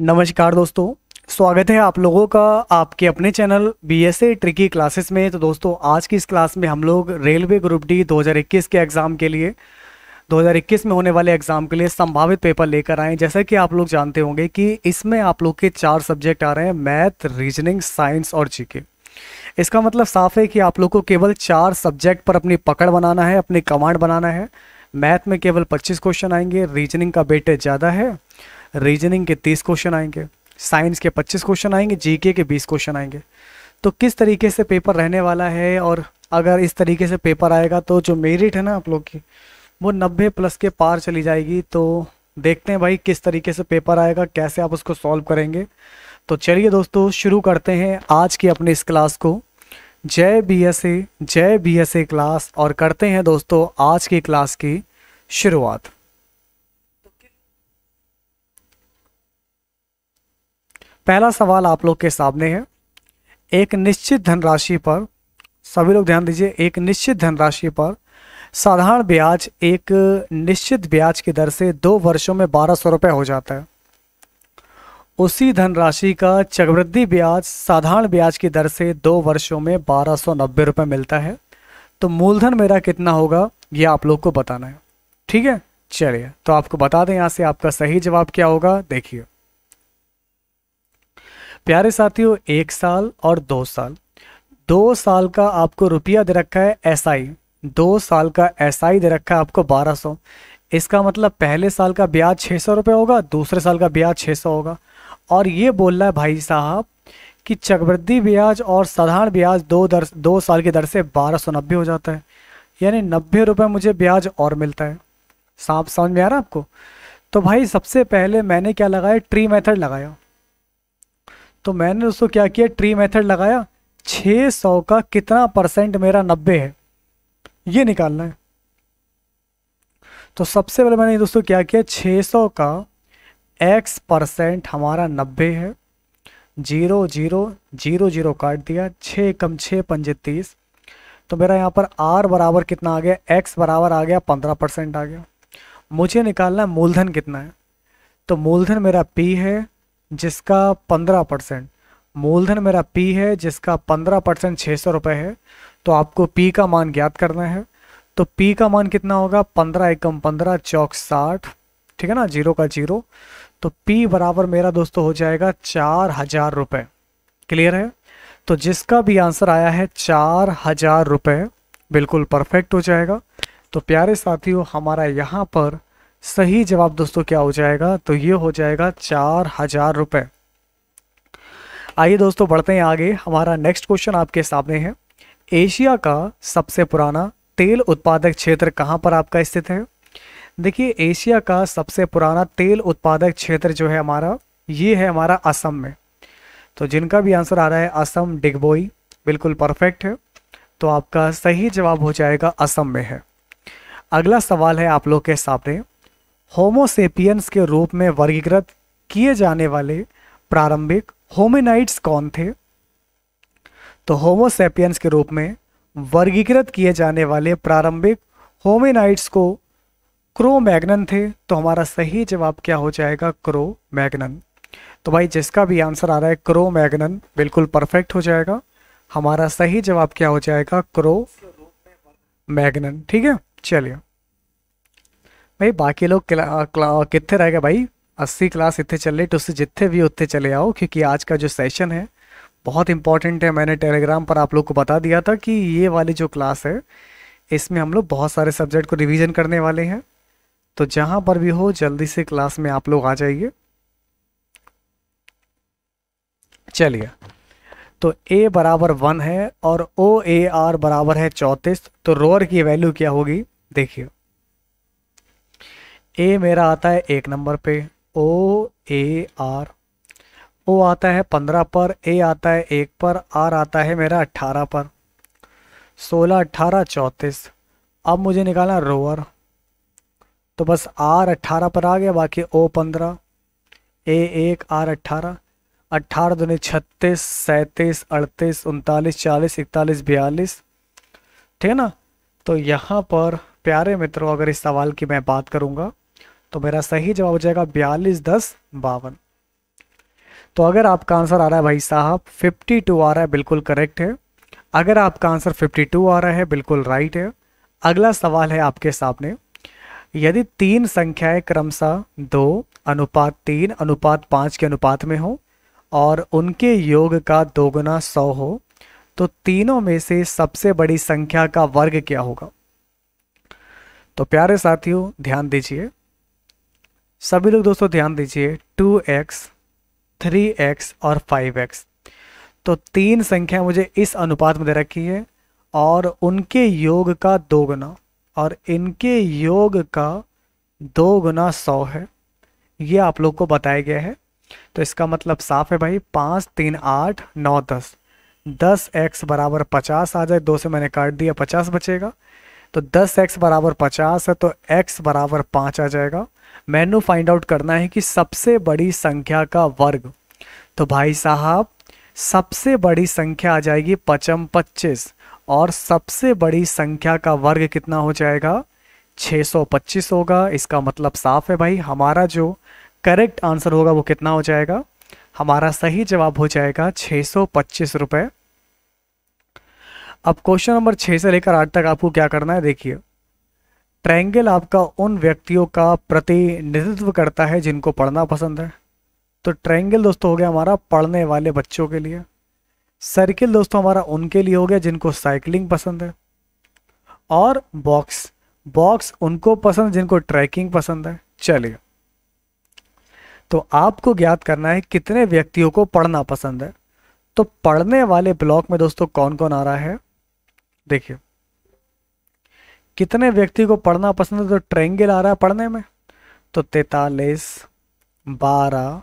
नमस्कार दोस्तों स्वागत है आप लोगों का आपके अपने channel B S A tricky classes में तो दोस्तों आज की इस क्लास में हम लोग रेलवे ग्रुप डी 2021 के एग्ज़ाम के लिए 2021 में होने वाले एग्ज़ाम के लिए संभावित पेपर लेकर आए जैसा कि आप लोग जानते होंगे कि इसमें आप लोग के चार सब्जेक्ट आ रहे हैं मैथ रीजनिंग साइंस और जीके इसका मतलब साफ है कि आप लोग को केवल चार सब्जेक्ट पर अपनी पकड़ बनाना है अपनी कमांड बनाना है मैथ में केवल 25 क्वेश्चन आएंगे रीजनिंग का बेटे ज़्यादा है रीजनिंग के तीस क्वेश्चन आएंगे साइंस के पच्चीस क्वेश्चन आएंगे जीके के बीस क्वेश्चन आएंगे तो किस तरीके से पेपर रहने वाला है और अगर इस तरीके से पेपर आएगा तो जो मेरिट है ना आप लोग की वो नब्बे प्लस के पार चली जाएगी तो देखते हैं भाई किस तरीके से पेपर आएगा कैसे आप उसको सॉल्व करेंगे तो चलिए दोस्तों शुरू करते हैं आज की अपने इस क्लास को जय बी एस ए जय बी एस ए क्लास और करते हैं दोस्तों आज की क्लास की शुरुआत पहला सवाल आप लोग के सामने है एक निश्चित धनराशि पर सभी लोग ध्यान दीजिए एक निश्चित धनराशि पर साधारण ब्याज एक निश्चित ब्याज की दर से दो वर्षों में बारह सौ रुपये हो जाता है उसी धनराशि का चक्रवृद्धि ब्याज साधारण ब्याज की दर से दो वर्षों में बारह सौ नब्बे रुपये मिलता है तो मूलधन मेरा कितना होगा ये आप लोग को बताना है ठीक है चलिए तो आपको बता दें यहाँ से आपका सही जवाब क्या होगा देखिए प्यारे साथियों एक साल और दो साल दो साल का आपको रुपया दे रखा है एस SI, दो साल का एस SI दे रखा है आपको बारह सौ इसका मतलब पहले साल का ब्याज छः सौ रुपये होगा दूसरे साल का ब्याज छः सौ होगा और ये बोल रहा है भाई साहब कि चक्रवृद्धि ब्याज और साधारण ब्याज दो दर दो साल की दर से बारह सौ नब्बे हो जाता है यानी नब्बे रुपये मुझे ब्याज और मिलता है साफ समझ में आ रहा है आपको तो भाई सबसे पहले मैंने क्या लगाया ट्री मेथड लगाया तो मैंने दोस्तों क्या किया ट्री मेथड लगाया 600 का कितना परसेंट मेरा 90 है ये निकालना है तो सबसे पहले मैंने दोस्तों क्या किया 600 का x परसेंट हमारा 90 है जीरो जीरो जीरो जीरो काट दिया छः कम छः पंजे तीस तो मेरा यहाँ पर r बराबर कितना आ गया x बराबर आ गया पंद्रह परसेंट आ गया मुझे निकालना है मूलधन कितना है तो मूलधन मेरा p है जिसका पंद्रह परसेंट मूलधन मेरा पी है जिसका पंद्रह परसेंट छः सौ रुपये है तो आपको पी का मान ज्ञात करना है तो पी का मान कितना होगा पंद्रह एकम पंद्रह चौक साठ ठीक है ना जीरो का जीरो तो पी बराबर मेरा दोस्तों हो जाएगा चार हजार रुपये क्लियर है तो जिसका भी आंसर आया है चार हजार रुपये बिल्कुल परफेक्ट हो जाएगा तो प्यारे साथियों हमारा यहाँ पर सही जवाब दोस्तों क्या हो जाएगा तो ये हो जाएगा चार हजार रुपए आइए दोस्तों बढ़ते हैं आगे हमारा नेक्स्ट क्वेश्चन आपके सामने है एशिया का सबसे पुराना तेल उत्पादक क्षेत्र कहाँ पर आपका स्थित है देखिए एशिया का सबसे पुराना तेल उत्पादक क्षेत्र जो है हमारा ये है हमारा असम में तो जिनका भी आंसर आ रहा है असम डिगबोई बिल्कुल परफेक्ट है तो आपका सही जवाब हो जाएगा असम में है अगला सवाल है आप लोग के सामने होमोसेपियंस के रूप में वर्गीकृत किए जाने वाले प्रारंभिक होमिनाइट्स कौन थे तो होमोसेपियंस के रूप में वर्गीकृत किए जाने वाले प्रारंभिक होमिनाइट्स को क्रो मैगनन थे तो हमारा सही जवाब क्या हो जाएगा क्रो मैगनन तो भाई जिसका भी आंसर आ रहा है क्रो मैगनन बिल्कुल परफेक्ट हो जाएगा हमारा सही जवाब क्या हो जाएगा क्रो मैगनन ठीक है चलिए भाई बाकी लोग कितने रह गए भाई अस्सी क्लास इतने चल रही तो उससे जितने भी उतने चले आओ क्योंकि आज का जो सेशन है बहुत इंपॉर्टेंट है मैंने टेलीग्राम पर आप लोग को बता दिया था कि ये वाली जो क्लास है इसमें हम लोग बहुत सारे सब्जेक्ट को रिविजन करने वाले हैं तो जहाँ पर भी हो जल्दी से क्लास में आप लोग आ जाइए चलिए तो ए बराबर वन है और ओ ए आर बराबर है चौंतीस तो रोअर की वैल्यू क्या होगी देखिए ए मेरा आता है एक नंबर पे ओ ए आर ओ आता है पंद्रह पर ए आता है एक पर आर आता है मेरा अट्ठारह पर सोलह अट्ठारह चौंतीस अब मुझे निकालना रोअर तो बस आर अट्ठारह पर आ गया बाकी ओ पंद्रह ए एक आर अट्ठारह अट्ठारह दूनी छत्तीस सैंतीस अड़तीस उनतालीस चालीस इकतालीस बयालीस ठीक है ना तो यहाँ पर प्यारे मित्रों अगर इस सवाल की मैं बात करूँगा तो मेरा सही जवाब हो जाएगा बयालीस दस बावन तो अगर आपका आंसर आ रहा है भाई साहब 52 आ रहा है बिल्कुल करेक्ट है अगर आपका आंसर 52 आ रहा है बिल्कुल राइट है अगला सवाल है आपके सामने यदि तीन संख्याएं क्रमशः दो अनुपात तीन अनुपात पाँच के अनुपात में हो और उनके योग का दोगुना सौ हो तो तीनों में से सबसे बड़ी संख्या का वर्ग क्या होगा तो प्यारे साथियों ध्यान दीजिए सभी लोग दोस्तों ध्यान दीजिए टू एक्स थ्री एक्स और फाइव एक्स तो तीन संख्या मुझे इस अनुपात में दे रखी है और उनके योग का दो गुना और इनके योग का दो गुना सौ है ये आप लोग को बताया गया है तो इसका मतलब साफ है भाई पाँच तीन आठ नौ दस दस एक्स बराबर पचास आ जाए दो से मैंने काट दिया पचास बचेगा तो दस एक्स बराबर पचास है तो एक्स बराबर पाँच आ जाएगा मैनू फाइंड आउट करना है कि सबसे बड़ी संख्या का वर्ग तो भाई साहब सबसे बड़ी संख्या आ जाएगी पचम पच्चीस और सबसे बड़ी संख्या का वर्ग कितना हो जाएगा 625 होगा इसका मतलब साफ है भाई हमारा जो करेक्ट आंसर होगा वो कितना हो जाएगा हमारा सही जवाब हो जाएगा छः सौ पच्चीस अब क्वेश्चन नंबर छः से लेकर आठ तक आपको क्या करना है देखिए ट्रायंगल आपका उन व्यक्तियों का प्रतिनिधित्व करता है जिनको पढ़ना पसंद है तो ट्रायंगल दोस्तों हो गया हमारा पढ़ने वाले बच्चों के लिए सर्किल दोस्तों हमारा उनके लिए हो गया जिनको साइकिलिंग पसंद है और बॉक्स बॉक्स उनको पसंद जिनको ट्रैकिंग पसंद है चलिए तो आपको ज्ञात करना है कितने व्यक्तियों को पढ़ना पसंद है तो पढ़ने वाले ब्लॉक में दोस्तों कौन कौन आ रहा है देखिए कितने व्यक्ति को पढ़ना पसंद है तो ट्रेंगल आ रहा है पढ़ने में तो तैतालीस बारह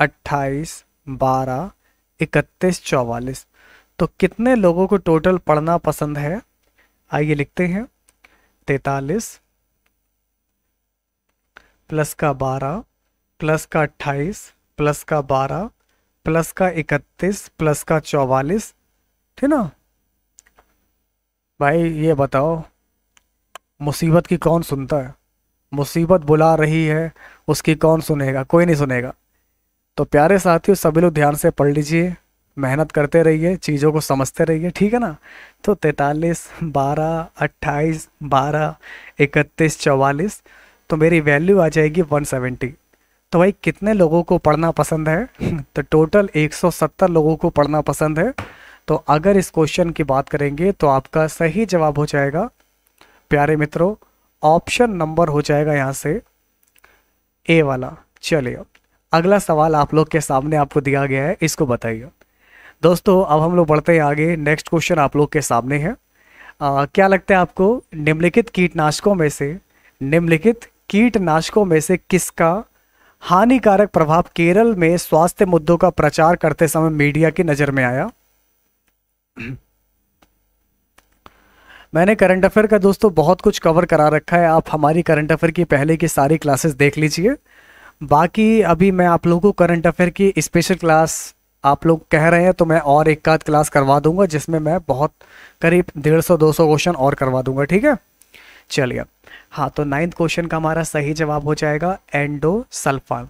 अट्ठाईस बारह इकतीस चौवालीस तो कितने लोगों को टोटल पढ़ना पसंद है आइए लिखते हैं तैतालीस प्लस का बारह प्लस का अट्ठाईस प्लस का बारह प्लस का इकतीस प्लस का चौवालीस ठीक ना भाई ये बताओ मुसीबत की कौन सुनता है मुसीबत बुला रही है उसकी कौन सुनेगा कोई नहीं सुनेगा तो प्यारे साथियों सभी लोग ध्यान से पढ़ लीजिए मेहनत करते रहिए चीज़ों को समझते रहिए ठीक है ना तो तैतालीस बारह अट्ठाईस बारह इकतीस चवालीस तो मेरी वैल्यू आ जाएगी वन सेवेंटी तो भाई कितने लोगों को पढ़ना पसंद है तो टोटल एक सौ सत्तर लोगों को पढ़ना पसंद है तो अगर इस क्वेश्चन की बात करेंगे तो आपका सही जवाब हो जाएगा प्यारे मित्रों ऑप्शन नंबर हो जाएगा यहाँ से ए वाला चलिए अगला सवाल आप लोग के सामने आपको दिया गया है इसको बताइए दोस्तों अब हम लोग बढ़ते हैं आगे नेक्स्ट क्वेश्चन आप लोग के सामने है आ, क्या लगता है आपको निम्नलिखित कीटनाशकों में से निम्नलिखित कीटनाशकों में से किसका हानिकारक प्रभाव केरल में स्वास्थ्य मुद्दों का प्रचार करते समय मीडिया की नज़र में आया मैंने करंट अफेयर का दोस्तों बहुत कुछ कवर करा रखा है आप हमारी करंट अफेयर की पहले की सारी क्लासेस देख लीजिए बाकी अभी मैं आप लोगों को करंट अफेयर की स्पेशल क्लास आप लोग कह रहे हैं तो मैं और एक आध क्लास करवा दूंगा जिसमें मैं बहुत करीब डेढ़ सौ दो सौ क्वेश्चन और करवा दूंगा ठीक है चलिए हाँ तो नाइन्थ क्वेश्चन का हमारा सही जवाब हो जाएगा एंडो सल्फा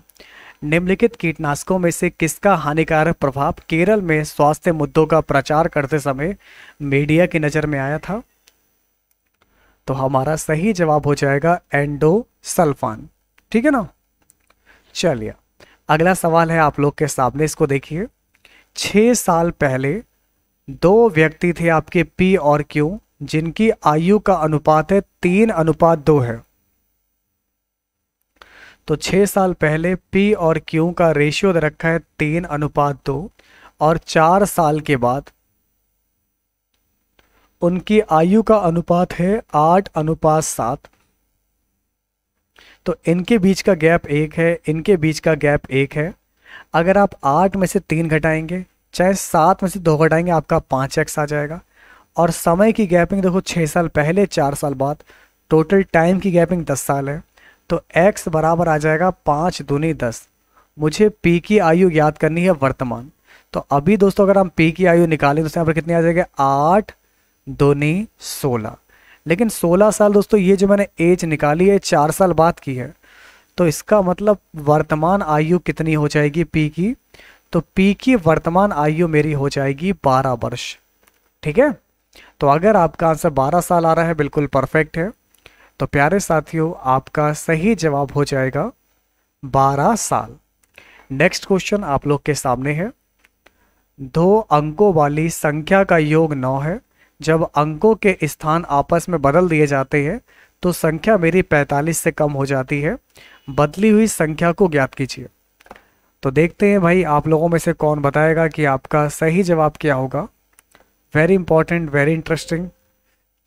निम्नलिखित कीटनाशकों में से किसका हानिकारक प्रभाव केरल में स्वास्थ्य मुद्दों का प्रचार करते समय मीडिया की नज़र में आया था तो हमारा सही जवाब हो जाएगा एंडोसल्फान ठीक है ना चलिए अगला सवाल है आप लोग के सामने इसको देखिए छह साल पहले दो व्यक्ति थे आपके पी और क्यू जिनकी आयु का अनुपात है तीन अनुपात दो है तो छह साल पहले पी और क्यू का रेशियो रखा है तीन अनुपात दो और चार साल के बाद उनकी आयु का अनुपात है आठ अनुपात सात तो इनके बीच का गैप एक है इनके बीच का गैप एक है अगर आप आठ में से तीन घटाएंगे चाहे सात में से दो घटाएंगे आपका पाँच एक्स आ जाएगा और समय की गैपिंग देखो छः साल पहले चार साल बाद टोटल टाइम की गैपिंग दस साल है तो एक्स बराबर आ जाएगा पाँच दूनी दस मुझे पी की आयु याद करनी है वर्तमान तो अभी दोस्तों अगर हम पी की आयु निकालें तो यहाँ पर कितनी आ जाएगी आठ दोनी सोलह लेकिन सोलह साल दोस्तों ये जो मैंने एज निकाली है चार साल बाद की है तो इसका मतलब वर्तमान आयु कितनी हो जाएगी पी की तो पी की वर्तमान आयु मेरी हो जाएगी बारह वर्ष ठीक है तो अगर आपका आंसर बारह साल आ रहा है बिल्कुल परफेक्ट है तो प्यारे साथियों आपका सही जवाब हो जाएगा बारह साल नेक्स्ट क्वेश्चन आप लोग के सामने है दो अंकों वाली संख्या का योग नौ है जब अंकों के स्थान आपस में बदल दिए जाते हैं तो संख्या मेरी 45 से कम हो जाती है बदली हुई संख्या को ज्ञात कीजिए तो देखते हैं भाई आप लोगों में से कौन बताएगा कि आपका सही जवाब क्या होगा वेरी इंपॉर्टेंट वेरी इंटरेस्टिंग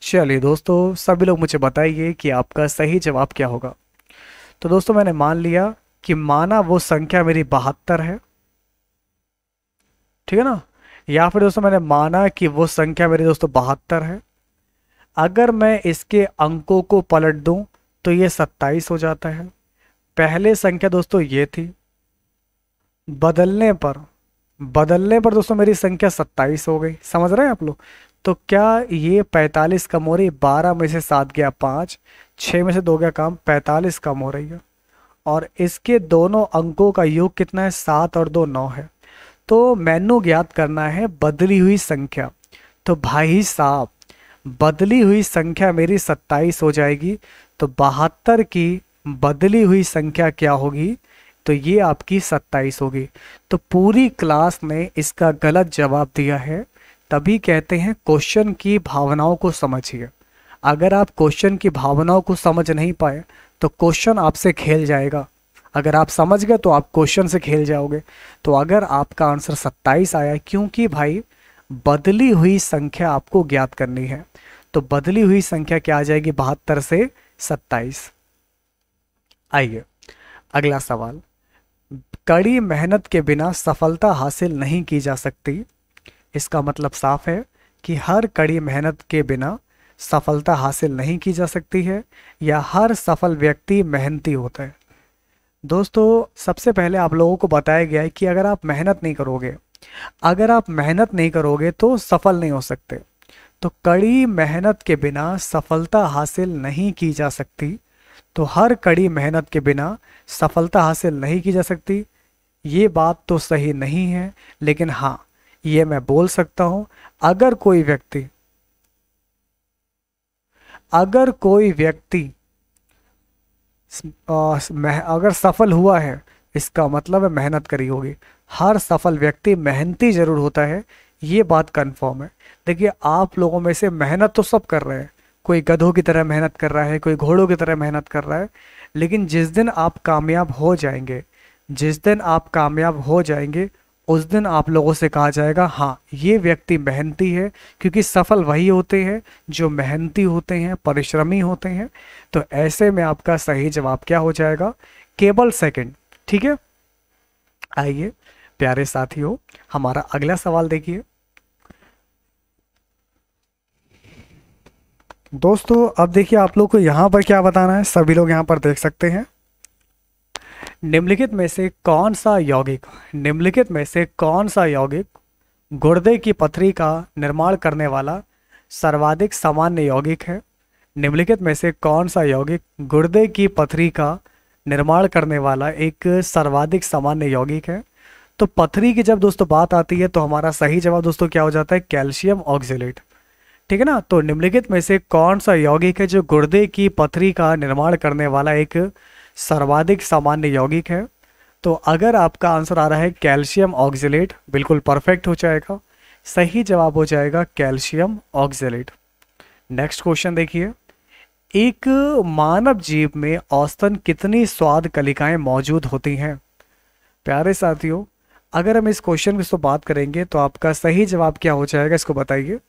चलिए दोस्तों सभी लोग मुझे बताइए कि आपका सही जवाब क्या होगा तो दोस्तों मैंने मान लिया कि माना वो संख्या मेरी बहत्तर है ठीक है ना या फिर दोस्तों मैंने माना कि वो संख्या मेरी दोस्तों बहत्तर है अगर मैं इसके अंकों को पलट दूं तो ये सत्ताईस हो जाता है पहले संख्या दोस्तों ये थी बदलने पर बदलने पर दोस्तों मेरी संख्या सत्ताईस हो गई समझ रहे हैं आप लोग तो क्या ये पैंतालीस कम हो रही बारह में से सात गया पाँच छः में से दो गया काम पैंतालीस कम हो रही है और इसके दोनों अंकों का योग कितना है सात और दो नौ है तो मैनू ज्ञात करना है बदली हुई संख्या तो भाई साहब बदली हुई संख्या मेरी सत्ताईस हो जाएगी तो बहत्तर की बदली हुई संख्या क्या होगी तो ये आपकी सत्ताईस होगी तो पूरी क्लास ने इसका गलत जवाब दिया है तभी कहते हैं क्वेश्चन की भावनाओं को समझिए अगर आप क्वेश्चन की भावनाओं को समझ नहीं पाए तो क्वेश्चन आपसे खेल जाएगा अगर आप समझ गए तो आप क्वेश्चन से खेल जाओगे तो अगर आपका आंसर 27 आया क्योंकि भाई बदली हुई संख्या आपको ज्ञात करनी है तो बदली हुई संख्या क्या आ जाएगी बहत्तर से 27 आइए अगला सवाल कड़ी मेहनत के बिना सफलता हासिल नहीं की जा सकती इसका मतलब साफ है कि हर कड़ी मेहनत के बिना सफलता हासिल नहीं की जा सकती है या हर सफल व्यक्ति मेहनती होता है दोस्तों सबसे पहले आप लोगों को बताया गया है कि अगर आप मेहनत नहीं करोगे अगर आप मेहनत नहीं करोगे तो सफल नहीं हो सकते तो कड़ी मेहनत के बिना सफलता हासिल नहीं की जा सकती तो हर कड़ी मेहनत के बिना सफलता हासिल नहीं की जा सकती ये बात तो सही नहीं है लेकिन हाँ ये मैं बोल सकता हूँ अगर कोई व्यक्ति अगर कोई व्यक्ति अगर सफल हुआ है इसका मतलब है मेहनत करी होगी हर सफल व्यक्ति मेहनती ज़रूर होता है ये बात कन्फर्म है देखिए आप लोगों में से मेहनत तो सब कर रहे हैं कोई गधों की तरह मेहनत कर रहा है कोई घोड़ों की तरह मेहनत कर रहा है लेकिन जिस दिन आप कामयाब हो जाएंगे जिस दिन आप कामयाब हो जाएंगे उस दिन आप लोगों से कहा जाएगा हाँ ये व्यक्ति मेहनती है क्योंकि सफल वही होते हैं जो मेहनती होते हैं परिश्रमी होते हैं तो ऐसे में आपका सही जवाब क्या हो जाएगा केवल सेकंड ठीक है आइए प्यारे साथियों हमारा अगला सवाल देखिए दोस्तों अब देखिए आप लोग को यहाँ पर क्या बताना है सभी लोग यहाँ पर देख सकते हैं निम्नलिखित में से कौन सा यौगिक निम्नलिखित में से कौन सा यौगिक गुर्दे की पथरी का निर्माण करने वाला सर्वाधिक सामान्य यौगिक है निम्नलिखित में से कौन सा यौगिक गुर्दे की पथरी का निर्माण करने वाला एक सर्वाधिक सामान्य यौगिक है तो पथरी की जब दोस्तों बात आती है तो हमारा सही जवाब दोस्तों क्या हो जाता है कैल्शियम ऑक्जिलेट ठीक है ना तो निम्नलिखित में से कौन सा यौगिक है जो गुर्दे की पथरी का निर्माण करने वाला एक सर्वाधिक सामान्य यौगिक है तो अगर आपका आंसर आ रहा है कैल्शियम ऑक्जिलेट बिल्कुल परफेक्ट हो जाएगा सही जवाब हो जाएगा कैल्शियम ऑक्जिलेट नेक्स्ट क्वेश्चन देखिए एक मानव जीव में औसतन कितनी स्वाद कलिकाएं मौजूद होती हैं प्यारे साथियों अगर हम इस क्वेश्चन में बात करेंगे तो आपका सही जवाब क्या हो जाएगा इसको बताइए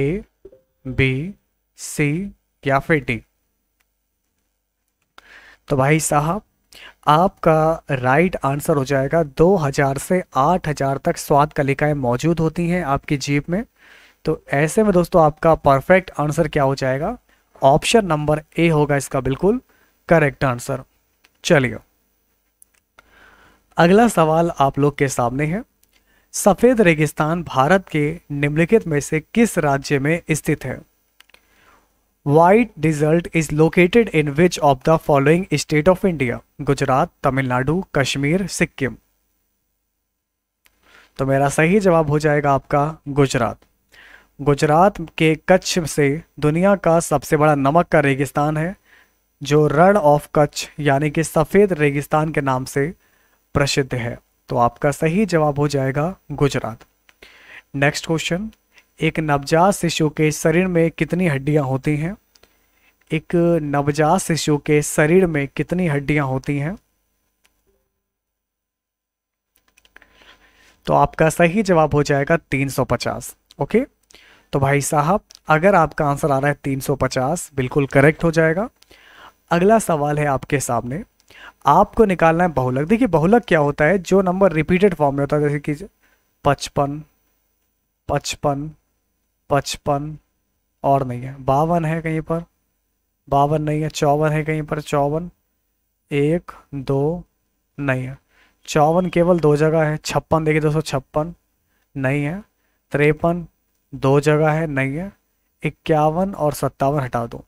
ए बी सी या फिर डी तो भाई साहब आपका राइट आंसर हो जाएगा 2000 से 8000 तक स्वाद कलिकाएं मौजूद होती हैं आपकी जीप में तो ऐसे में दोस्तों आपका परफेक्ट आंसर क्या हो जाएगा ऑप्शन नंबर ए होगा इसका बिल्कुल करेक्ट आंसर चलिए अगला सवाल आप लोग के सामने है सफ़ेद रेगिस्तान भारत के निम्नलिखित में से किस राज्य में स्थित है white desert is located in which of the following state of India Gujarat Tamil Nadu Kashmir Sikkim तो मेरा सही जवाब हो जाएगा आपका गुजरात गुजरात के कच्छ से दुनिया का सबसे बड़ा नमक का रेगिस्तान है जो रण ऑफ कच्छ यानी कि सफ़ेद रेगिस्तान के नाम से प्रसिद्ध है तो आपका सही जवाब हो जाएगा गुजरात नेक्स्ट क्वेश्चन एक नवजात शिशु के शरीर में कितनी हड्डियां होती हैं एक नवजात शिशु के शरीर में कितनी हड्डियां होती हैं तो आपका सही जवाब हो जाएगा 350 ओके तो भाई साहब अगर आपका आंसर आ रहा है 350 बिल्कुल करेक्ट हो जाएगा अगला सवाल है आपके सामने आपको निकालना है बहुलक देखिए बहुलक क्या होता है जो नंबर रिपीटेड फॉर्म में होता है जैसे कि पचपन पचपन पचपन और नहीं है बावन है कहीं पर बावन नहीं है चौवन है कहीं पर चौवन एक दो नहीं है चौवन केवल दो जगह है छप्पन देखिए दोस्तों छप्पन नहीं है त्रेपन दो जगह है नहीं है इक्यावन और सत्तावन हटा दो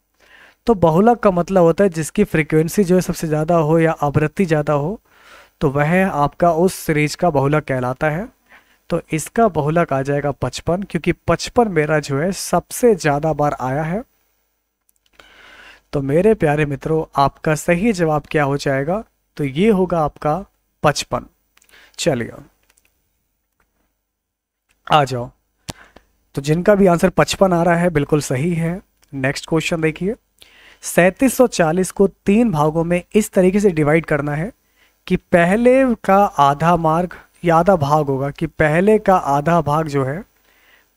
तो बहुलक का मतलब होता है जिसकी फ्रीक्वेंसी जो है सबसे ज़्यादा हो या आवृत्ति ज़्यादा हो तो वह आपका उस सीरीज का बहुलक कहलाता है तो इसका बहुलक आ जाएगा पचपन क्योंकि पचपन मेरा जो है सबसे ज़्यादा बार आया है तो मेरे प्यारे मित्रों आपका सही जवाब क्या हो जाएगा तो ये होगा आपका पचपन चलिए आ जाओ तो जिनका भी आंसर पचपन आ रहा है बिल्कुल सही है नेक्स्ट क्वेश्चन देखिए 3740 को तीन भागों में इस तरीके से डिवाइड करना है कि पहले का आधा मार्ग आधा भाग होगा कि पहले का आधा भाग जो है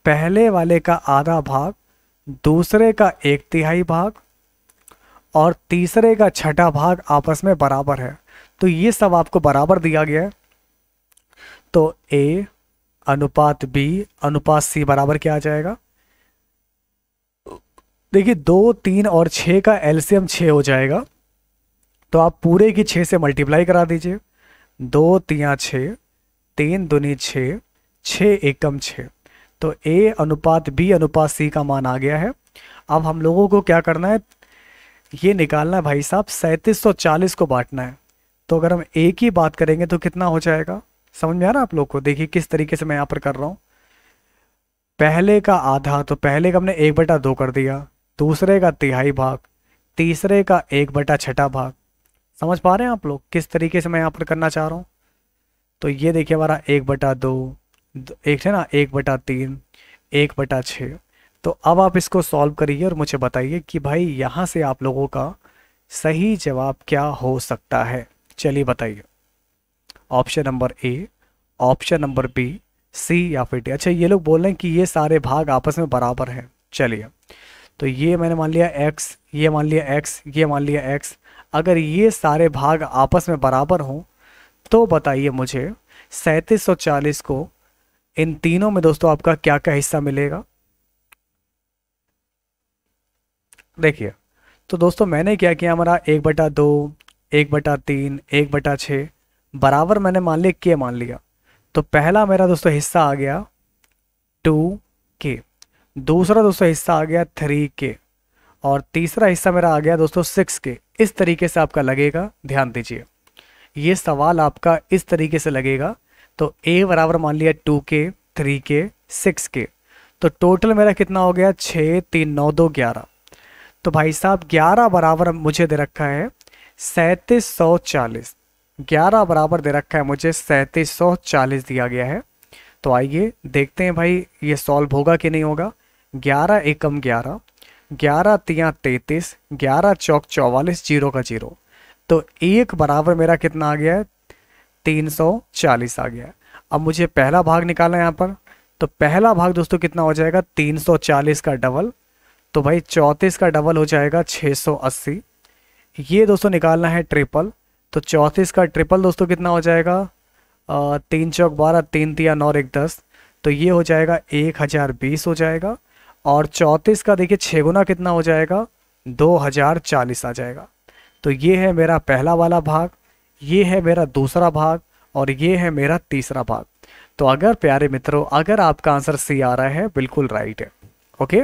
पहले वाले का आधा भाग दूसरे का एक तिहाई भाग और तीसरे का छठा भाग आपस में बराबर है तो ये सब आपको बराबर दिया गया है तो ए अनुपात बी अनुपात सी बराबर क्या आ जाएगा देखिए दो तीन और छः का एलसीएम छः हो जाएगा तो आप पूरे की छः से मल्टीप्लाई करा दीजिए दो तिया छः तीन दुनी छ छ एकम छ तो ए अनुपात बी अनुपात सी का मान आ गया है अब हम लोगों को क्या करना है ये निकालना है भाई साहब सैंतीस सौ चालीस को बांटना है तो अगर हम ए की बात करेंगे तो कितना हो जाएगा समझ में आ रहा है आप लोग को देखिए किस तरीके से मैं यहाँ पर कर रहा हूँ पहले का आधा तो पहले का हमने एक बटा दो कर दिया दूसरे का तिहाई भाग तीसरे का एक बटा छठा भाग समझ पा रहे हैं आप लोग किस तरीके से मैं यहाँ पर करना चाह रहा हूँ तो ये देखिए हमारा एक बटा दो एक है ना एक बटा तीन एक बटा छः तो अब आप इसको सॉल्व करिए और मुझे बताइए कि भाई यहाँ से आप लोगों का सही जवाब क्या हो सकता है चलिए बताइए option number A option number B C या फिर डी अच्छा ये लोग बोल रहे हैं कि ये सारे भाग आपस में बराबर हैं चलिए तो ये मैंने मान लिया एक्स ये मान लिया एक्स ये मान लिया एक्स अगर ये सारे भाग आपस में बराबर हों तो बताइए मुझे सैंतीस सौ चालीस को इन तीनों में दोस्तों आपका क्या क्या हिस्सा मिलेगा देखिए तो दोस्तों मैंने क्या किया हमारा एक बटा दो एक बटा तीन एक बटा छः बराबर मैंने मान लिया के मान लिया तो पहला मेरा दोस्तों हिस्सा आ गया टू के दूसरा दोस्तों हिस्सा आ गया थ्री के और तीसरा हिस्सा मेरा आ गया दोस्तों सिक्स के इस तरीके से आपका लगेगा ध्यान दीजिए ये सवाल आपका इस तरीके से लगेगा तो ए बराबर मान लिया टू के थ्री के सिक्स के तो टोटल मेरा कितना हो गया छः तीन नौ दो ग्यारह तो भाई साहब ग्यारह बराबर मुझे दे रखा है सैंतीस सौ चालीस ग्यारह बराबर दे रखा है मुझे सैंतीस सौ चालीस दिया गया है तो आइए देखते हैं भाई ये सॉल्व होगा कि नहीं होगा ग्यारह एकम ग्यारह ग्यारह तिया तैंतीस ग्यारह चौक चौवालीस जीरो का जीरो तो एक बराबर मेरा कितना आ गया है तीन सौ चालीस आ गया है अब मुझे पहला भाग निकालना है यहाँ पर तो पहला भाग दोस्तों कितना हो जाएगा तीन सौ चालीस का डबल तो भाई चौंतीस का डबल हो जाएगा छः सौ अस्सी ये दोस्तों निकालना है ट्रिपल तो चौंतीस का ट्रिपल दोस्तों कितना हो जाएगा आ, तीन चौक बारह तीन तिया नौ एक दस तो ये हो जाएगा एक हज़ार बीस हो जाएगा और चौंतीस का देखिए छः गुना कितना हो जाएगा दो हज़ार चालीस आ जाएगा तो ये है मेरा पहला वाला भाग ये है मेरा दूसरा भाग और ये है मेरा तीसरा भाग तो अगर प्यारे मित्रों अगर आपका आंसर सी आ रहा है बिल्कुल राइट है ओके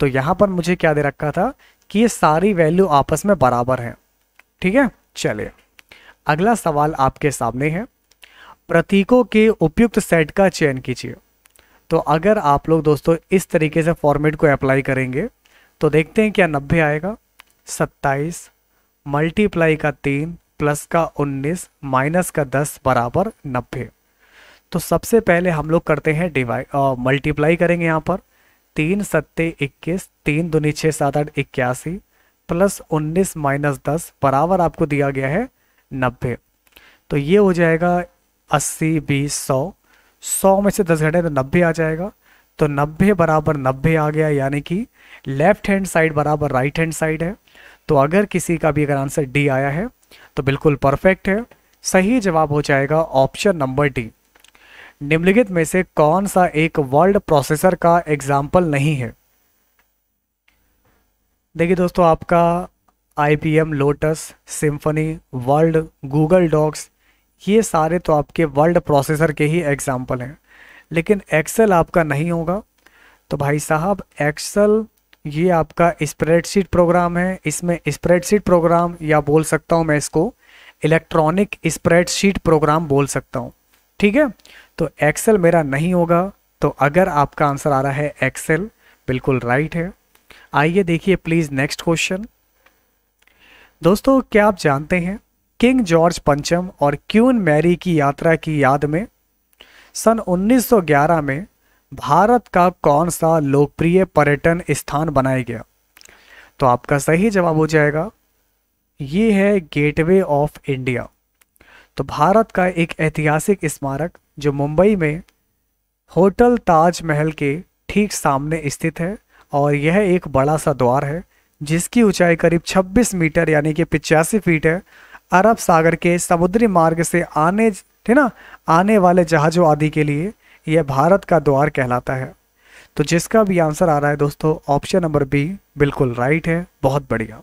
तो यहाँ पर मुझे क्या दे रखा था कि ये सारी वैल्यू आपस में बराबर हैं ठीक है चलिए अगला सवाल आपके सामने है प्रतीकों के उपयुक्त सेट का चयन कीजिए तो अगर आप लोग दोस्तों इस तरीके से फॉर्मेट को अप्लाई करेंगे तो देखते हैं क्या नब्बे आएगा सत्ताईस मल्टीप्लाई का तीन प्लस का उन्नीस माइनस का दस बराबर नब्बे तो सबसे पहले हम लोग करते हैं डिवाइड मल्टीप्लाई करेंगे यहाँ पर तीन सत्ते इक्कीस तीन दुनी छः सात आठ इक्यासी प्लस उन्नीस माइनस दस बराबर आपको दिया गया है नब्बे तो ये हो जाएगा अस्सी बीस सौ सौ में से दस घटे तो नब्बे आ जाएगा तो नब्बे बराबर नब्बे आ गया यानी कि लेफ्ट हैंड साइड बराबर राइट हैंड साइड है तो अगर किसी का भी अगर आंसर डी आया है तो बिल्कुल परफेक्ट है सही जवाब हो जाएगा ऑप्शन नंबर डी निम्नलिखित में से कौन सा एक वर्ल्ड प्रोसेसर का एग्जाम्पल नहीं है देखिए दोस्तों आपका M Lotus Symphony world Google Docs ये सारे तो आपके वर्ल्ड प्रोसेसर के ही एग्जाम्पल हैं लेकिन एक्सेल आपका नहीं होगा तो भाई साहब एक्सेल ये आपका स्प्रेडशीट प्रोग्राम है इसमें स्प्रेडशीट प्रोग्राम या बोल सकता हूँ मैं इसको इलेक्ट्रॉनिक स्प्रेडशीट प्रोग्राम बोल सकता हूँ ठीक है तो एक्सेल मेरा नहीं होगा तो अगर आपका आंसर आ रहा है एक्सेल बिल्कुल राइट है आइए देखिए प्लीज़ नेक्स्ट क्वेश्चन दोस्तों क्या आप जानते हैं किंग जॉर्ज पंचम और क्यून मैरी की यात्रा की याद में सन 1911 में भारत का कौन सा लोकप्रिय पर्यटन स्थान बनाया गया तो आपका सही जवाब हो जाएगा ये है गेटवे ऑफ इंडिया तो भारत का एक ऐतिहासिक स्मारक जो मुंबई में होटल ताज महल के ठीक सामने स्थित है और यह एक बड़ा सा द्वार है जिसकी ऊंचाई करीब 26 मीटर यानी कि पिचासी फीट है अरब सागर के समुद्री मार्ग से आने है ना आने वाले जहाज़ों आदि के लिए यह भारत का द्वार कहलाता है तो जिसका भी आंसर आ रहा है दोस्तों ऑप्शन नंबर बी बिल्कुल राइट है बहुत बढ़िया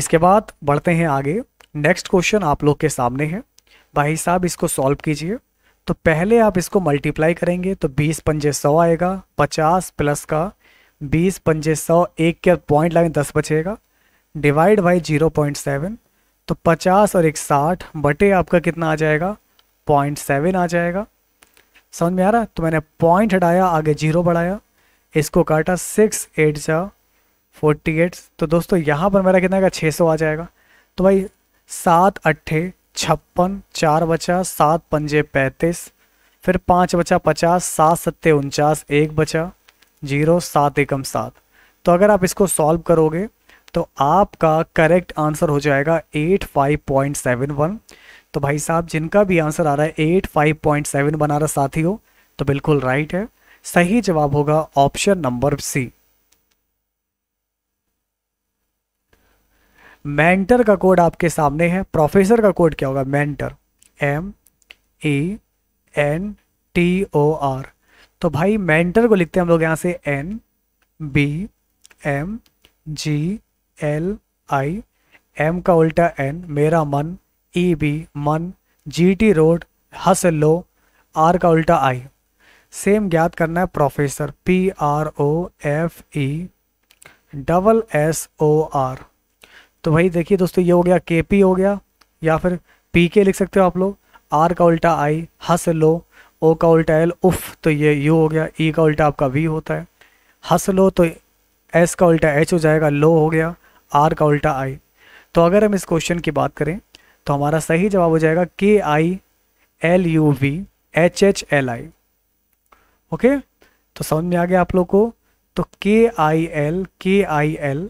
इसके बाद बढ़ते हैं आगे नेक्स्ट क्वेश्चन आप लोग के सामने है भाई साहब इसको सॉल्व कीजिए तो पहले आप इसको मल्टीप्लाई करेंगे तो 20 पंजे 100 आएगा 50 प्लस का 20 पंजे 100 एक के पॉइंट लाइन 10 बचेगा डिवाइड बाई 0.7 तो 50 और एक साठ बटे आपका कितना आ जाएगा पॉइंट सेवन आ जाएगा समझ में आ रहा तो मैंने पॉइंट हटाया आगे जीरो बढ़ाया इसको काटा सिक्स एट जा फोर्टी एट तो दोस्तों यहाँ पर मेरा कितना का छः सौ आ जाएगा तो भाई सात अट्ठे छप्पन चार बचा सात पंजे पैंतीस फिर पाँच बचा पचास सात सत्ते उनचास एक बचा जीरो सात एकम सात तो अगर आप इसको सॉल्व करोगे तो आपका करेक्ट आंसर हो जाएगा eight five point seven one तो भाई साहब जिनका भी आंसर आ रहा है एट फाइव पॉइंट सेवन बना रहा साथी हो तो बिल्कुल राइट है सही जवाब होगा ऑप्शन नंबर सी मेंटर का कोड आपके सामने है प्रोफेसर का कोड क्या होगा mentor M A N T O R तो भाई मेंटर को लिखते हैं हम लोग यहां से N B M G L I M का उल्टा एन मेरा मन ई बी मन जी टी रोड हस लो आर का उल्टा आई सेम ज्ञात करना है professor P R O F E double S O R तो वही देखिए दोस्तों ये हो गया के पी हो गया या फिर पी के लिख सकते हो आप लोग आर का उल्टा आई हस लो ओ का उल्टा एल उफ तो ये यू हो गया ई e का उल्टा आपका वी होता है हस लो तो एस का उल्टा एच हो जाएगा लो हो गया आर का उल्टा आई तो अगर हम इस क्वेश्चन की बात करें तो हमारा सही जवाब हो जाएगा के I L U V H H L I okay तो समझ में आ गया आप लोग को तो के आई एल के आई एल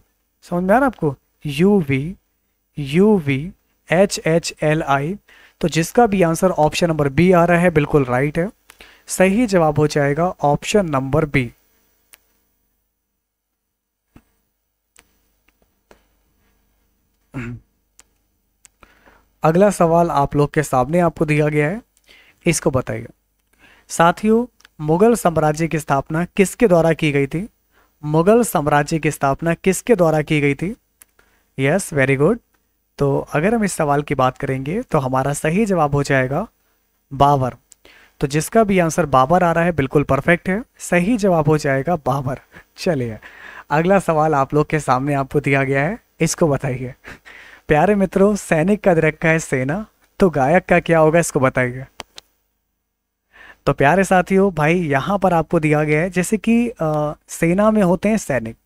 समझ में आ रहा आपको U V U V H H L I तो जिसका भी आंसर ऑप्शन नंबर बी आ रहा है बिल्कुल राइट है सही जवाब हो जाएगा ऑप्शन नंबर बी अगला सवाल आप लोग के सामने आपको दिया गया है इसको बताइए साथियों मुगल साम्राज्य की स्थापना किसके द्वारा की गई थी मुगल साम्राज्य की स्थापना किसके द्वारा की गई थी यस वेरी गुड तो अगर हम इस सवाल की बात करेंगे तो हमारा सही जवाब हो जाएगा बाबर तो जिसका भी आंसर बाबर आ रहा है बिल्कुल परफेक्ट है सही जवाब हो जाएगा बाबर चलिए अगला सवाल आप लोग के सामने आपको दिया गया है इसको बताइए प्यारे मित्रों सैनिक का रखा है सेना तो गायक का क्या होगा इसको बताइए तो प्यारे साथियों भाई यहाँ पर आपको दिया गया है जैसे कि आ, सेना में होते हैं सैनिक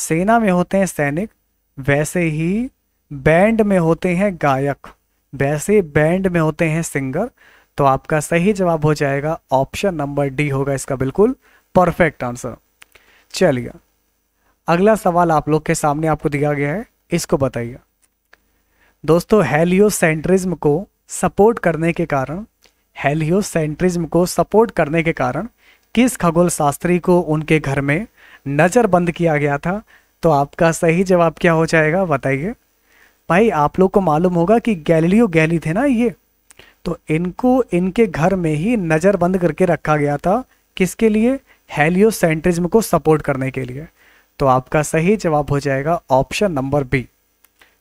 सेना में होते हैं सैनिक वैसे ही बैंड में होते हैं गायक वैसे बैंड में होते हैं सिंगर तो आपका सही जवाब हो जाएगा ऑप्शन नंबर डी होगा इसका बिल्कुल परफेक्ट आंसर चलिए अगला सवाल आप लोग के सामने आपको दिया गया है इसको बताइए दोस्तों हेलियोसेंट्रिज्म को सपोर्ट करने के कारण हेलियोसेंट्रिज्म को सपोर्ट करने के कारण किस खगोल शास्त्री को उनके घर में नज़रबंद किया गया था तो आपका सही जवाब क्या हो जाएगा बताइए भाई आप लोग को मालूम होगा कि गैलीलियो गैली थे ना ये तो इनको इनके घर में ही नज़रबंद करके रखा गया था किसके लिए हेलियोसेंट्रिज्म को सपोर्ट करने के लिए तो आपका सही जवाब हो जाएगा ऑप्शन नंबर बी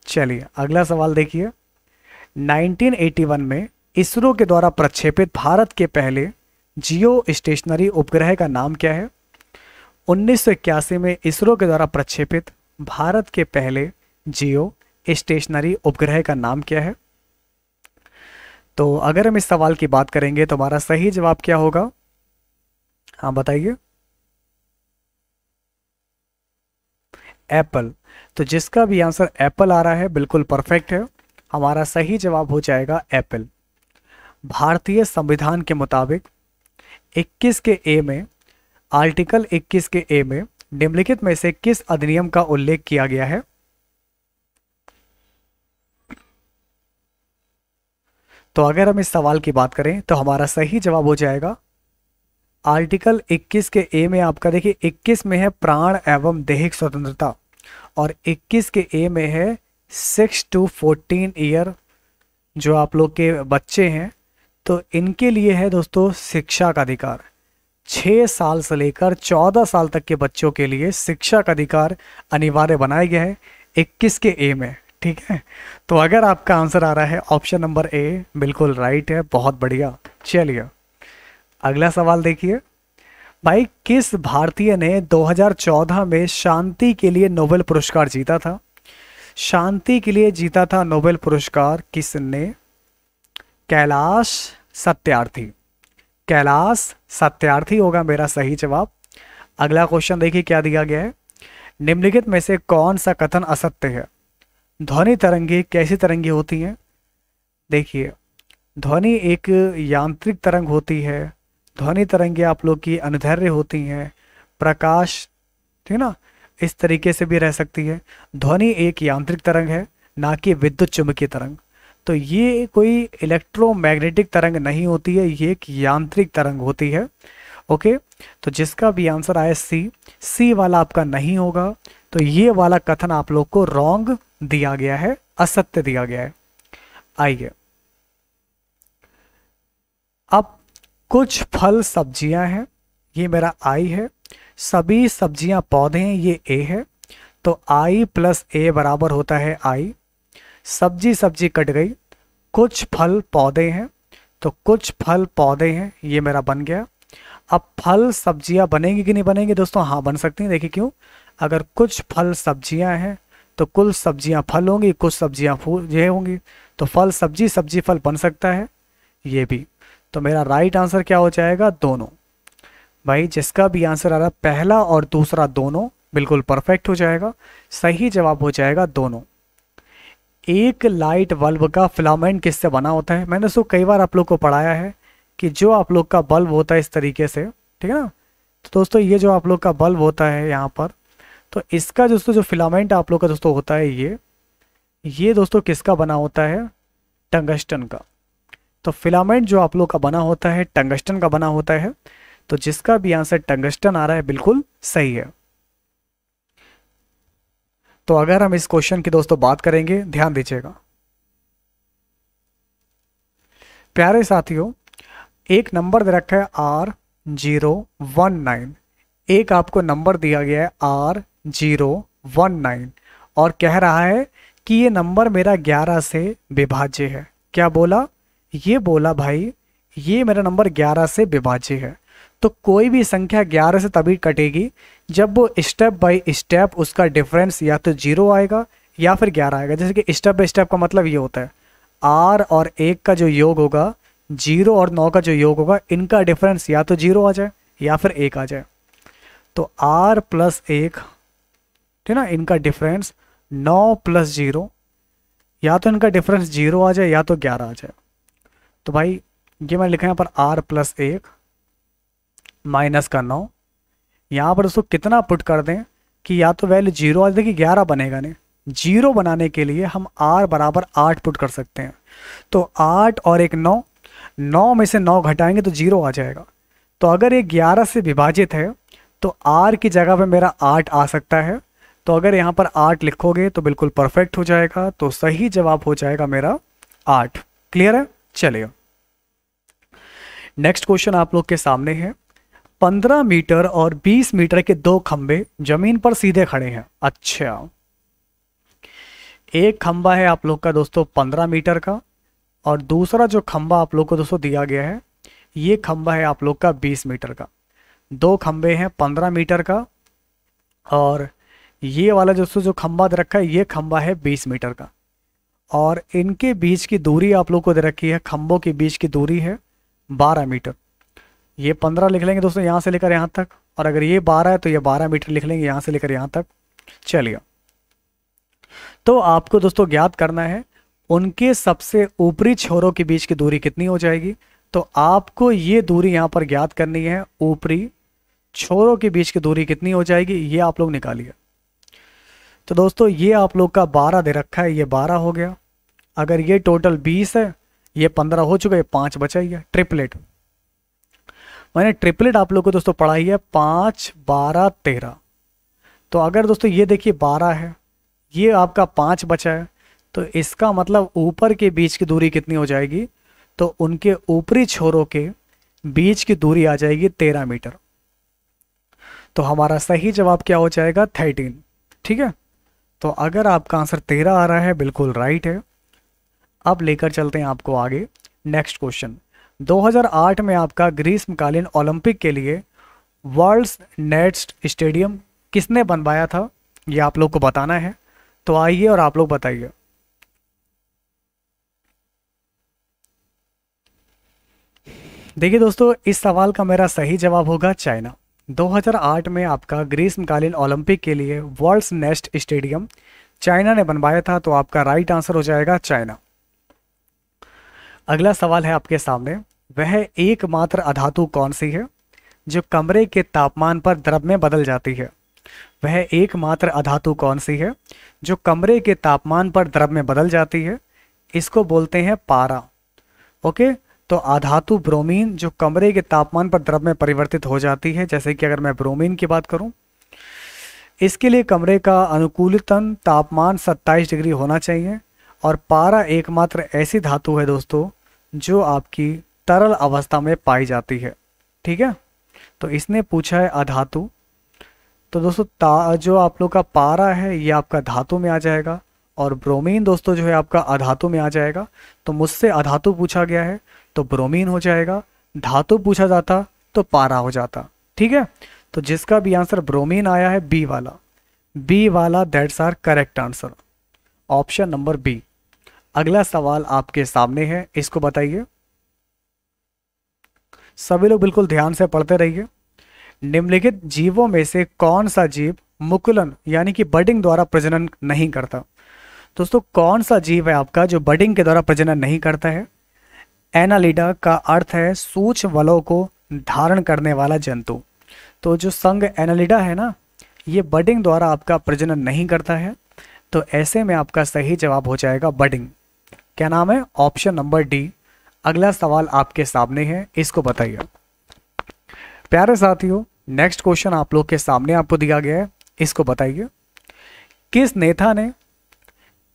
चलिए अगला सवाल देखिए 1981 में इसरो के द्वारा प्रक्षेपित भारत के पहले जियो स्टेशनरी उपग्रह का नाम क्या है उन्नीस में इसरो के द्वारा प्रक्षेपित भारत के पहले जियो स्टेशनरी उपग्रह का नाम क्या है तो अगर हम इस सवाल की बात करेंगे तो हमारा सही जवाब क्या होगा हाँ बताइए एप्पल तो जिसका भी आंसर एप्पल आ रहा है बिल्कुल परफेक्ट है हमारा सही जवाब हो जाएगा एप्पल भारतीय संविधान के मुताबिक 21 के ए में आर्टिकल 21 के ए में निम्नलिखित में से किस अधिनियम का उल्लेख किया गया है तो अगर हम इस सवाल की बात करें तो हमारा सही जवाब हो जाएगा आर्टिकल 21 के ए में आपका देखिए 21 में है प्राण एवं दैहिक स्वतंत्रता और 21 के ए में है सिक्स टू फोर्टीन ईयर जो आप लोग के बच्चे हैं तो इनके लिए है दोस्तों शिक्षा का अधिकार छः साल से लेकर चौदह साल तक के बच्चों के लिए शिक्षा का अधिकार अनिवार्य बनाया गया है इक्कीस के ए में ठीक है तो अगर आपका आंसर आ रहा है ऑप्शन नंबर ए बिल्कुल राइट है बहुत बढ़िया चलिए अगला सवाल देखिए भाई किस भारतीय ने 2014 में शांति के लिए नोबेल पुरस्कार जीता था शांति के लिए जीता था नोबेल पुरस्कार किसने कैलाश सत्यार्थी कैलाश सत्यार्थी होगा मेरा सही जवाब अगला क्वेश्चन देखिए क्या दिया गया है निम्नलिखित में से कौन सा कथन असत्य है ध्वनि तरंगे कैसी तरंगे होती हैं देखिए ध्वनि एक यांत्रिक तरंग होती है ध्वनि तरंगे आप लोग की अनुधैर्य होती हैं प्रकाश ठीक ना इस तरीके से भी रह सकती है ध्वनि एक यांत्रिक तरंग है ना कि विद्युत चुंबकीय तरंग तो ये कोई इलेक्ट्रोमैग्नेटिक तरंग नहीं होती है ये एक यांत्रिक तरंग होती है ओके तो जिसका भी आंसर आया सी सी वाला आपका नहीं होगा तो ये वाला कथन आप लोग को रॉन्ग दिया गया है असत्य दिया गया है आइए अब कुछ फल सब्जियां हैं ये मेरा आई है सभी सब्जियां पौधे हैं ये ए है तो आई प्लस ए बराबर होता है आई सब्जी सब्जी कट गई कुछ फल पौधे हैं तो कुछ फल पौधे हैं ये मेरा बन गया अब फल सब्जियां बनेंगी कि नहीं बनेंगी दोस्तों हाँ बन सकती हैं देखिए क्यों अगर कुछ फल सब्जियां हैं तो कुल सब्जियां फल होंगी कुछ सब्जियां फूल ये होंगी तो फल सब्जी सब्जी फल बन सकता है ये भी तो मेरा राइट आंसर क्या हो जाएगा दोनों भाई जिसका भी आंसर आ रहा पहला और दूसरा दोनों बिल्कुल परफेक्ट हो जाएगा सही जवाब हो जाएगा दोनों एक लाइट बल्ब का फिलामेंट किससे बना होता है मैंने उसको कई बार आप लोग को पढ़ाया है कि जो आप लोग का बल्ब होता है इस तरीके से ठीक है ना तो दोस्तों ये जो आप लोग का बल्ब होता है यहाँ पर तो इसका दोस्तों जो फिलामेंट आप लोग का दोस्तों होता है ये ये दोस्तों किसका बना होता है टंगस्टन का तो फिलामेंट जो आप लोग का बना होता है टंगस्टन का बना होता है तो जिसका भी आंसर टंगस्टन आ रहा है बिल्कुल सही है तो अगर हम इस क्वेश्चन की दोस्तों बात करेंगे ध्यान दीजिएगा प्यारे साथियों एक नंबर दे रखा है आर जीरो वन नाइन एक आपको नंबर दिया गया है आर जीरो वन नाइन और कह रहा है कि ये नंबर मेरा ग्यारह से विभाज्य है क्या बोला ये बोला भाई ये मेरा नंबर ग्यारह से विभाज्य है तो कोई भी संख्या ग्यारह से तभी कटेगी जब वो स्टेप बाय स्टेप उसका डिफरेंस या तो जीरो आएगा या फिर ग्यारह आएगा जैसे कि स्टेप बाय स्टेप का मतलब ये होता है आर और एक का जो योग होगा जीरो और नौ का जो योग होगा इनका डिफरेंस या तो जीरो आ जाए या फिर एक आ जाए तो आर प्लस एक ठीक ना इनका डिफरेंस नौ प्लस जीरो या तो इनका डिफरेंस जीरो आ जाए या तो ग्यारह आ जाए तो भाई ये मैंने लिखा यहाँ पर आर प्लस एक माइनस का नौ यहाँ पर दोस्तों कितना पुट कर दें कि या तो वैल्यू जीरो आ देखिए ग्यारह बनेगा नहीं जीरो बनाने के लिए हम आर बराबर आठ पुट कर सकते हैं तो आठ और एक नौ नौ में से नौ घटाएंगे तो जीरो आ जाएगा तो अगर ये ग्यारह से विभाजित है तो आर की जगह पे मेरा आठ आ सकता है तो अगर यहाँ पर आठ लिखोगे तो बिल्कुल परफेक्ट हो जाएगा तो सही जवाब हो जाएगा मेरा आठ क्लियर है चलिए नेक्स्ट क्वेश्चन आप लोग के सामने है पंद्रह मीटर और बीस मीटर के दो खंबे जमीन पर सीधे खड़े हैं अच्छा एक खंबा है आप लोग का दोस्तों पंद्रह मीटर का और दूसरा जो खंबा आप लोग को दोस्तों दिया गया है ये खंबा है आप लोग का बीस मीटर का दो खंबे हैं पंद्रह मीटर का और ये वाला दोस्तों जो खंबा दे रखा है ये खंबा है बीस मीटर का और इनके बीच की दूरी आप लोग को दे रखी है खंबों के बीच की दूरी है बारह मीटर ये पंद्रह लिख लेंगे दोस्तों यहाँ से लेकर यहाँ तक और अगर ये बारह है तो ये बारह मीटर लिख लेंगे यहाँ से लेकर यहाँ तक चलिए तो आपको दोस्तों ज्ञात करना है उनके सबसे ऊपरी छोरों के बीच की दूरी कितनी हो जाएगी तो आपको ये दूरी यहाँ पर ज्ञात करनी है ऊपरी छोरों के बीच की दूरी कितनी हो जाएगी ये आप लोग निकालिए तो दोस्तों ये आप लोग का बारह दे रखा है ये बारह हो गया अगर ये टोटल बीस है ये पंद्रह हो चुका है पांच बचा ही है ट्रिपलेट मैंने ट्रिपलेट आप लोग को दोस्तों पढ़ाई है पांच बारह तेरह तो अगर दोस्तों ये देखिए बारह है ये आपका पांच बचा है तो इसका मतलब ऊपर के बीच की दूरी कितनी हो जाएगी तो उनके ऊपरी छोरों के बीच की दूरी आ जाएगी तेरह मीटर तो हमारा सही जवाब क्या हो जाएगा थर्टीन ठीक है तो अगर आपका आंसर तेरह आ रहा है बिल्कुल राइट है अब लेकर चलते हैं आपको आगे नेक्स्ट क्वेश्चन 2008 में आपका ग्रीष्मकालीन ओलंपिक के लिए वर्ल्ड्स नेट्स स्टेडियम किसने बनवाया था ये आप लोग को बताना है तो आइए और आप लोग बताइए देखिए दोस्तों इस सवाल का मेरा सही जवाब होगा चाइना 2008 में आपका ग्रीष्मकालीन ओलंपिक के लिए वर्ल्ड्स नेस्ट स्टेडियम चाइना ने बनवाया था तो आपका राइट आंसर हो जाएगा चाइना अगला सवाल है आपके सामने वह एकमात्र अधातु कौन सी है जो कमरे के तापमान पर द्रव में बदल जाती है वह एकमात्र अधातु कौन सी है जो कमरे के तापमान पर द्रव में बदल जाती है इसको बोलते हैं पारा ओके तो अधातु ब्रोमीन जो कमरे के तापमान पर द्रव में परिवर्तित हो जाती है जैसे कि अगर मैं ब्रोमीन की बात करूं इसके लिए कमरे का अनुकूलतम तापमान 27 डिग्री होना चाहिए और पारा एकमात्र ऐसी धातु है दोस्तों जो आपकी तरल अवस्था में पाई जाती है ठीक है तो इसने पूछा है अधातु तो दोस्तों जो आप लोग का पारा है ये आपका धातु में आ जाएगा और ब्रोमीन दोस्तों जो है आपका अधातु में आ जाएगा तो मुझसे अधातु पूछा गया है तो ब्रोमीन हो जाएगा धातु पूछा जाता तो पारा हो जाता ठीक है तो जिसका भी आंसर ब्रोमीन आया है बी वाला बी वाला that's our correct answer option number B अगला सवाल आपके सामने है इसको बताइए सभी लोग बिल्कुल ध्यान से पढ़ते रहिए निम्नलिखित जीवों में से कौन सा जीव मुकुलन यानी कि बडिंग द्वारा प्रजनन नहीं करता दोस्तों कौन सा जीव है आपका जो बडिंग के द्वारा प्रजनन नहीं करता है एनालिडा का अर्थ है सूच वलों को धारण करने वाला जंतु तो जो संघ एनालिडा है ना ये बडिंग द्वारा आपका प्रजनन नहीं करता है तो ऐसे में आपका सही जवाब हो जाएगा बडिंग क्या नाम है ऑप्शन नंबर डी अगला सवाल आपके सामने है इसको बताइए प्यारे साथियों नेक्स्ट क्वेश्चन आप लोग के सामने आपको दिया गया है इसको बताइए किस नेता ने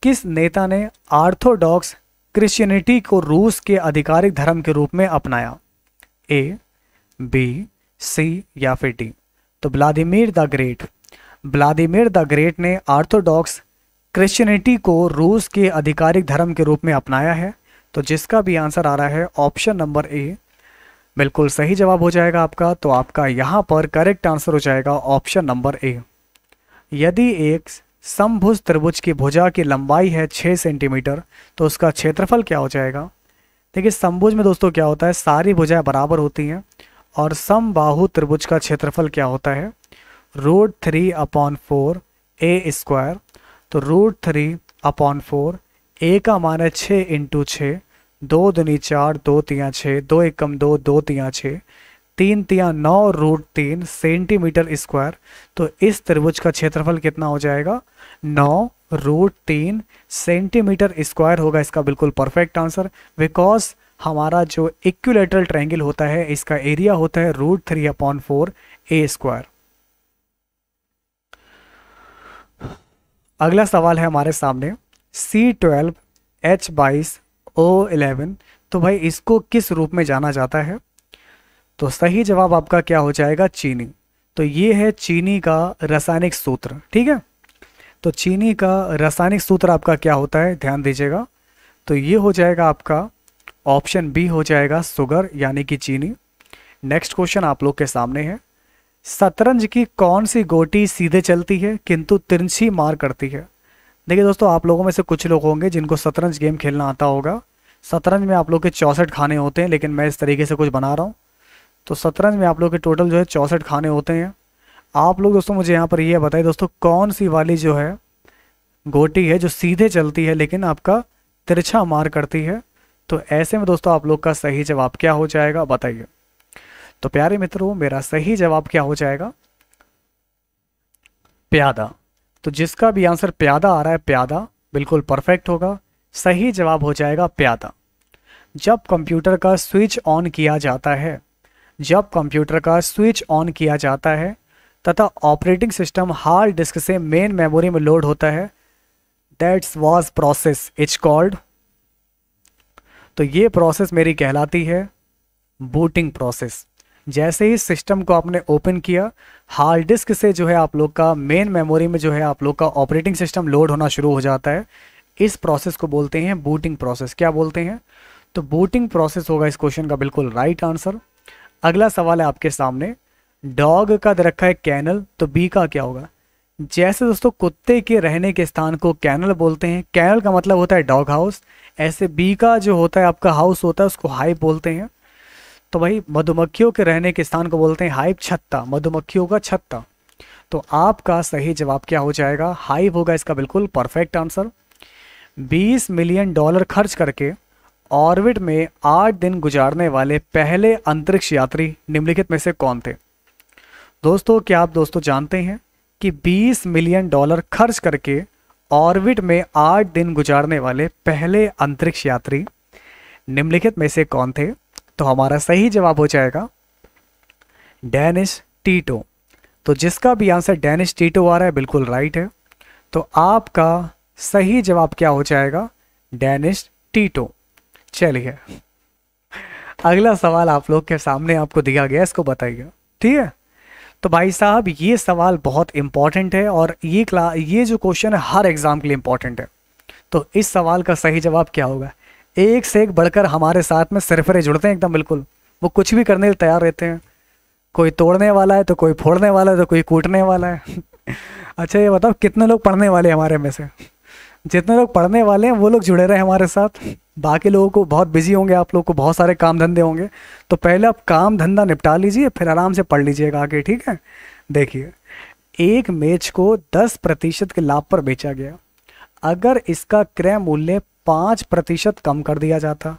किस नेता ने आर्थोडॉक्स क्रिश्चियनिटी को रूस के आधिकारिक धर्म के रूप में अपनाया ए बी सी या फिर डी तो Vladimir the great Vladimir the great ने आर्थोडॉक्स क्रिश्चियनिटी को रूस के आधिकारिक धर्म के रूप में अपनाया है तो जिसका भी आंसर आ रहा है ऑप्शन नंबर ए बिल्कुल सही जवाब हो जाएगा आपका तो आपका यहाँ पर करेक्ट आंसर हो जाएगा ऑप्शन नंबर ए यदि एक समभुज त्रिभुज की भुजा की लंबाई है छः सेंटीमीटर तो उसका क्षेत्रफल क्या हो जाएगा देखिए समभुज में दोस्तों क्या होता है सारी भुजाएं बराबर होती हैं और समबाहु त्रिभुज का क्षेत्रफल क्या होता है root three upon four A square तो root three upon four A का मान है छः इंटू छः दो दुनी चार दो तिया छः दो एकम दो दो तिया छः तीन तिया नौ रूट तीन सेंटीमीटर स्क्वायर तो इस त्रिभुज का क्षेत्रफल कितना हो जाएगा नौ रूट तीन सेंटीमीटर स्क्वायर होगा इसका बिल्कुल परफेक्ट आंसर बिकॉज हमारा जो इक्यूलेटरल ट्रायंगल होता है इसका एरिया होता है root three upon four A square अगला सवाल है हमारे सामने सी ट्वेल्व एच बाईस ओ इलेवन तो भाई इसको किस रूप में जाना जाता है तो सही जवाब आपका क्या हो जाएगा चीनी तो ये है चीनी का रासायनिक सूत्र ठीक है तो चीनी का रासायनिक सूत्र आपका क्या होता है ध्यान दीजिएगा तो ये हो जाएगा आपका ऑप्शन बी हो जाएगा सुगर यानी कि चीनी नेक्स्ट क्वेश्चन आप लोग के सामने है शतरंज की कौन सी गोटी सीधे चलती है किंतु तिरछी मार करती है देखिए दोस्तों आप लोगों में से कुछ लोग होंगे जिनको शतरंज गेम खेलना आता होगा शतरंज में आप लोग के चौंसठ खाने होते हैं लेकिन मैं इस तरीके से कुछ बना रहा हूँ तो शतरंज में आप लोग के टोटल जो है चौंसठ खाने होते हैं आप लोग दोस्तों मुझे यहाँ पर यह बताइए दोस्तों कौन सी वाली जो है गोटी है जो सीधे चलती है लेकिन आपका तिरछा मार करती है तो ऐसे में दोस्तों आप लोग का सही जवाब क्या हो जाएगा बताइए तो प्यारे मित्रों मेरा सही जवाब क्या हो जाएगा प्यादा तो जिसका भी आंसर प्यादा आ रहा है प्यादा बिल्कुल परफेक्ट होगा सही जवाब हो जाएगा प्यादा जब कंप्यूटर का स्विच ऑन किया जाता है जब कंप्यूटर का स्विच ऑन किया जाता है तथा ऑपरेटिंग सिस्टम हार्ड डिस्क से मेन मेमोरी में लोड होता है that's was process it's called तो ये प्रोसेस मेरी कहलाती है बूटिंग प्रोसेस जैसे ही सिस्टम को आपने ओपन किया हार्ड डिस्क से जो है आप लोग का मेन मेमोरी में जो है आप लोग का ऑपरेटिंग सिस्टम लोड होना शुरू हो जाता है इस प्रोसेस को बोलते हैं बूटिंग प्रोसेस क्या बोलते हैं तो बूटिंग प्रोसेस होगा इस क्वेश्चन का बिल्कुल राइट आंसर अगला सवाल है आपके सामने डॉग का दे रखा है कैनल तो बी का क्या होगा जैसे दोस्तों कुत्ते के रहने के स्थान को कैनल बोलते हैं कैनल का मतलब होता है डॉग हाउस ऐसे बी का जो होता है आपका हाउस होता है उसको हाइप बोलते हैं तो भाई मधुमक्खियों के रहने के स्थान को बोलते हैं हाइप छत्ता मधुमक्खियों का छत्ता तो आपका सही जवाब क्या हो जाएगा हाइप होगा इसका बिल्कुल परफेक्ट आंसर 20 मिलियन डॉलर खर्च करके ऑर्बिट में आठ दिन गुजारने वाले पहले अंतरिक्ष यात्री निम्नलिखित में से कौन थे दोस्तों क्या आप दोस्तों जानते हैं कि 20 मिलियन डॉलर खर्च करके ऑर्बिट में आठ दिन गुजारने वाले पहले अंतरिक्ष यात्री निम्नलिखित में से कौन थे तो हमारा सही जवाब हो जाएगा डेनिस टीटो तो जिसका भी आंसर डेनिस टीटो आ रहा है बिल्कुल राइट है तो आपका सही जवाब क्या हो जाएगा डेनिस टीटो चलिए अगला सवाल आप लोग के सामने आपको दिया गया इसको बताइए ठीक है तो भाई साहब ये सवाल बहुत इंपॉर्टेंट है और ये क्ला ये जो क्वेश्चन है हर एग्ज़ाम के लिए इंपॉर्टेंट है तो इस सवाल का सही जवाब क्या होगा एक से एक बढ़कर हमारे साथ में सिरफरे जुड़ते हैं एकदम बिल्कुल वो कुछ भी करने के तैयार रहते हैं कोई तोड़ने वाला है तो कोई फोड़ने वाला है तो कोई कूटने वाला है अच्छा ये बताओ कितने लोग पढ़ने वाले हैं हमारे में से जितने लोग पढ़ने वाले हैं वो लोग जुड़े रहे हमारे साथ बाकी लोगों को बहुत बिजी होंगे आप लोग को बहुत सारे काम धंधे होंगे तो पहले आप काम धंधा निपटा लीजिए फिर आराम से पढ़ लीजिएगा आगे ठीक है देखिए एक मेज को दस प्रतिशत के लाभ पर बेचा गया अगर इसका क्रय मूल्य पांच प्रतिशत कम कर दिया जाता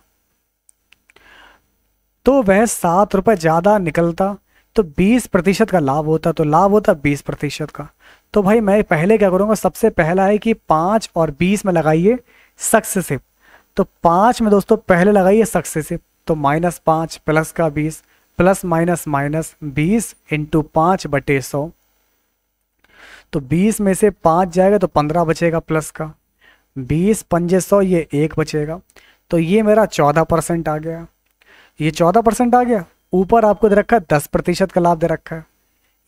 तो वह सात रुपए ज़्यादा निकलता तो बीस प्रतिशत का लाभ होता तो लाभ होता बीस प्रतिशत का तो भाई मैं पहले क्या करूंगा सबसे पहला है कि पांच और बीस में लगाइए सक्सेसिव तो पांच में दोस्तों पहले लगाइए सक्सेसिव तो माइनस पांच प्लस का बीस प्लस माइनस माइनस बीस इंटू पांच बटे सौ तो बीस में से पाँच जाएगा तो पंद्रह बचेगा प्लस का बीस पंजे सौ ये एक बचेगा तो ये मेरा चौदह परसेंट आ गया ये चौदह परसेंट आ गया ऊपर आपको दे रखा है दस प्रतिशत का लाभ दे रखा है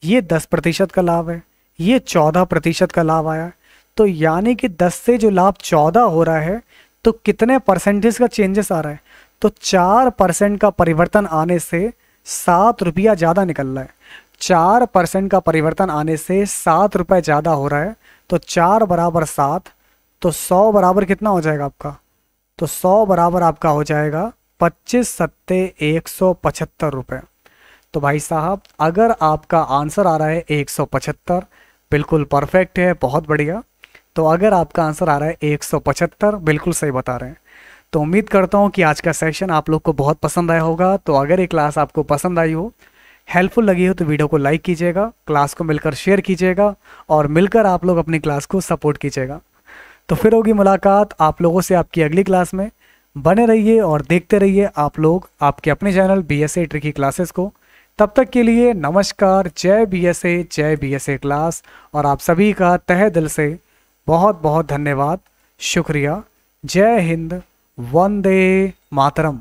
ये दस प्रतिशत का लाभ है ये चौदह प्रतिशत का लाभ आया तो यानी कि दस से जो लाभ चौदह हो रहा है तो कितने परसेंटेज का चेंजेस आ रहा है तो चार परसेंट का परिवर्तन आने से सात रुपया ज़्यादा निकल रहा है चार परसेंट का परिवर्तन आने से सात रुपये ज़्यादा हो रहा है तो चार बराबर सात तो सौ बराबर कितना हो जाएगा आपका तो सौ बराबर आपका हो जाएगा पच्चीस सत्ते एक सौ पचहत्तर रुपये तो भाई साहब अगर आपका आंसर आ रहा है एक सौ पचहत्तर बिल्कुल परफेक्ट है बहुत बढ़िया तो अगर आपका आंसर आ रहा है एक सौ पचहत्तर बिल्कुल सही बता रहे हैं तो उम्मीद करता हूँ कि आज का सेशन आप लोग को बहुत पसंद आया होगा तो अगर ये क्लास आपको पसंद आई हो हेल्पफुल लगी हो तो वीडियो को लाइक कीजिएगा क्लास को मिलकर शेयर कीजिएगा और मिलकर आप लोग अपनी क्लास को सपोर्ट कीजिएगा तो फिर होगी मुलाकात आप लोगों से आपकी अगली क्लास में बने रहिए और देखते रहिए आप लोग आपके अपने चैनल बी एस क्लासेस को तब तक के लिए नमस्कार जय बी एस ए जय बी एस ए क्लास और आप सभी का तह दिल से बहुत बहुत धन्यवाद शुक्रिया जय हिंद वंदे मातरम